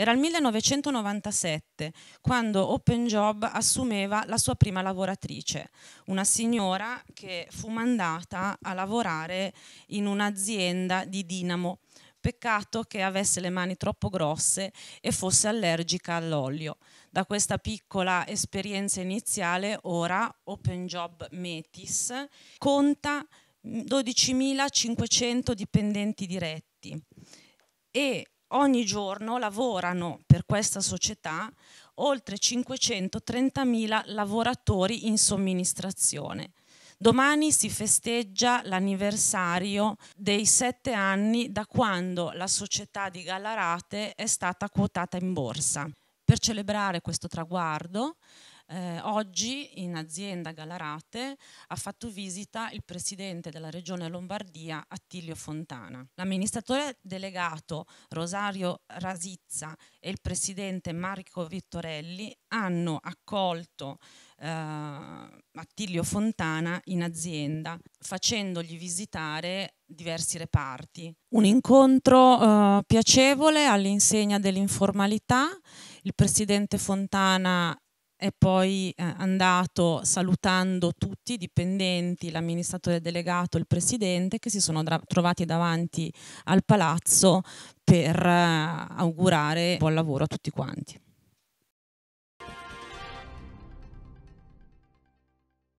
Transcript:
Era il 1997 quando Open Job assumeva la sua prima lavoratrice, una signora che fu mandata a lavorare in un'azienda di Dinamo. Peccato che avesse le mani troppo grosse e fosse allergica all'olio. Da questa piccola esperienza iniziale, ora Open Job Metis conta 12.500 dipendenti diretti e ogni giorno lavorano per questa società oltre 530.000 lavoratori in somministrazione. Domani si festeggia l'anniversario dei sette anni da quando la società di Gallarate è stata quotata in borsa. Per celebrare questo traguardo eh, oggi in azienda Galarate ha fatto visita il presidente della regione Lombardia Attilio Fontana. L'amministratore delegato Rosario Rasizza e il presidente Marco Vittorelli hanno accolto eh, Attilio Fontana in azienda facendogli visitare diversi reparti. Un incontro eh, piacevole all'insegna dell'informalità. Il presidente Fontana è poi eh, andato salutando tutti i dipendenti, l'amministratore delegato, il presidente che si sono trovati davanti al palazzo per eh, augurare buon lavoro a tutti quanti.